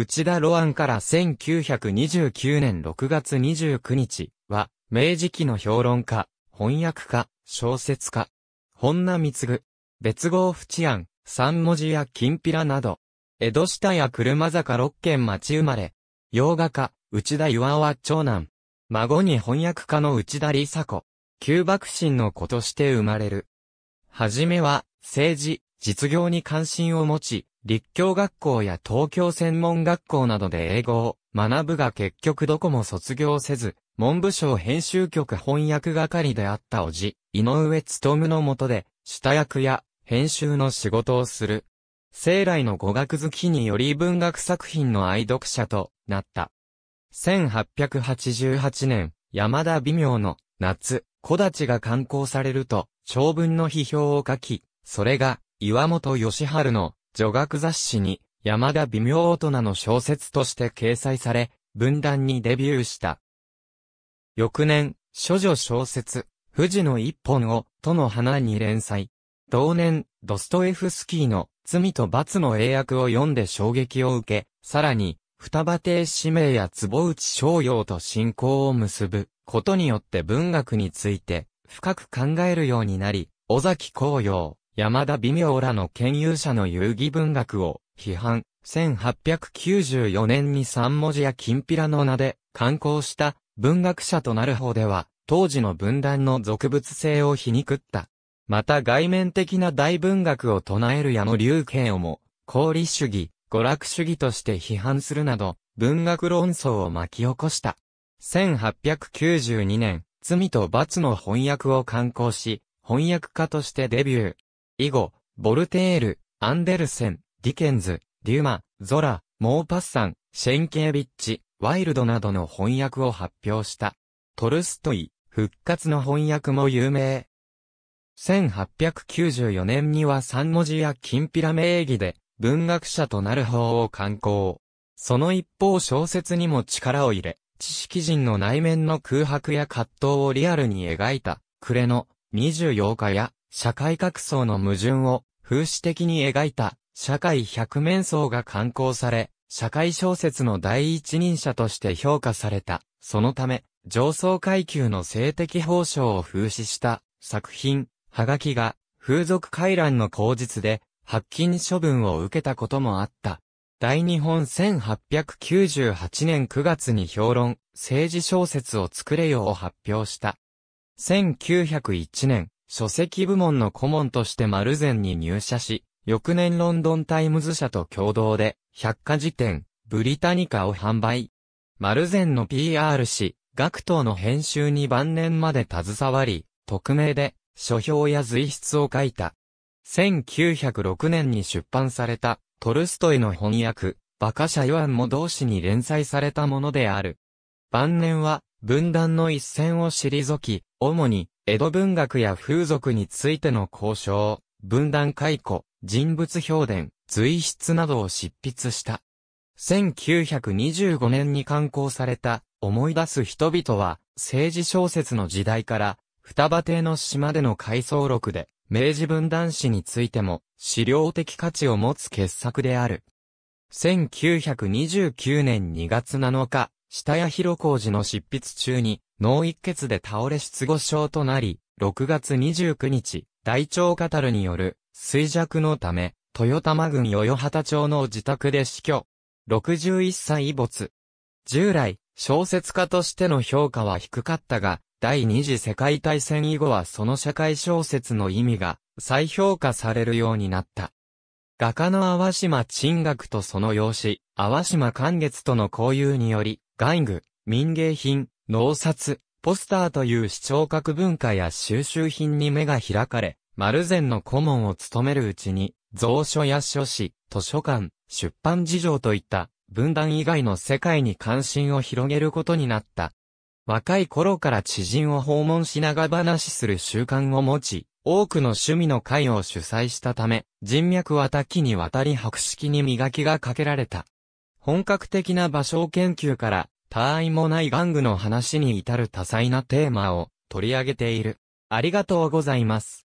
内田露安から1929年6月29日は、明治期の評論家、翻訳家、小説家、本名次、別号不治三文字や金ピラなど、江戸下や車坂六軒町生まれ、洋画家、内田岩は長男、孫に翻訳家の内田理佐子、旧幕臣の子として生まれる。はじめは、政治、実業に関心を持ち、立教学校や東京専門学校などで英語を学ぶが結局どこも卒業せず、文部省編集局翻訳係であったおじ、井上勤のもとで、下役や編集の仕事をする。生来の語学好きにより文学作品の愛読者となった。1888年、山田微妙の夏、小立が刊行されると、長文の批評を書き、それが岩本義春の女学雑誌に山田微妙大人の小説として掲載され、文壇にデビューした。翌年、諸女小説、富士の一本を、との花に連載。同年、ドストエフスキーの罪と罰の英訳を読んで衝撃を受け、さらに、双葉亭氏名や坪内商用と信仰を結ぶことによって文学について深く考えるようになり、尾崎紅葉、山田微妙らの権究者の遊戯文学を批判、1894年に三文字や金ピラの名で刊行した文学者となる方では、当時の文壇の俗物性を皮肉った。また外面的な大文学を唱える矢野流慶をも、功利主義、娯楽主義として批判するなど、文学論争を巻き起こした。1892年、罪と罰の翻訳を刊行し、翻訳家としてデビュー。以後、ボルテール、アンデルセン、ディケンズ、デュマ、ゾラ、モーパッサン、シェンケービッチ、ワイルドなどの翻訳を発表した。トルストイ、復活の翻訳も有名。1894年には三文字や金ピラ名義で文学者となる法を刊行。その一方小説にも力を入れ、知識人の内面の空白や葛藤をリアルに描いた、暮れの24日や社会格層の矛盾を風刺的に描いた社会百面相が刊行され、社会小説の第一人者として評価された。そのため、上層階級の性的報奨を風刺した作品、はがきが風俗回覧の口実で発禁処分を受けたこともあった。大日本1898年9月に評論、政治小説を作れようを発表した。1901年、書籍部門の顧問としてマルゼンに入社し、翌年ロンドンタイムズ社と共同で、百科事典、ブリタニカを販売。マルゼンの PR 誌、学徒の編集に晩年まで携わり、匿名で、書評や随筆を書いた。1906年に出版された、トルストイの翻訳、馬鹿者イワンも同誌に連載されたものである。晩年は、分断の一線を退き、主に、江戸文学や風俗についての交渉、文壇解雇、人物評伝、随筆などを執筆した。1925年に刊行された、思い出す人々は、政治小説の時代から、双葉邸の島での回想録で、明治文壇史についても、資料的価値を持つ傑作である。1929年2月7日、下谷広小路の執筆中に、脳一血で倒れ失語症となり、6月29日、大腸カタルによる、衰弱のため、豊玉郡与畑町の自宅で死去。61歳没。従来、小説家としての評価は低かったが、第二次世界大戦以後はその社会小説の意味が再評価されるようになった。画家の淡島沈学とその養子、淡島寛月との交友により、玩具、民芸品、農札、ポスターという視聴覚文化や収集品に目が開かれ、丸善の顧問を務めるうちに、蔵書や書誌、図書館、出版事情といった分断以外の世界に関心を広げることになった。若い頃から知人を訪問し長話する習慣を持ち、多くの趣味の会を主催したため、人脈は多岐にわたり博識に磨きがかけられた。本格的な場所研究から、他愛もない玩具の話に至る多彩なテーマを取り上げている。ありがとうございます。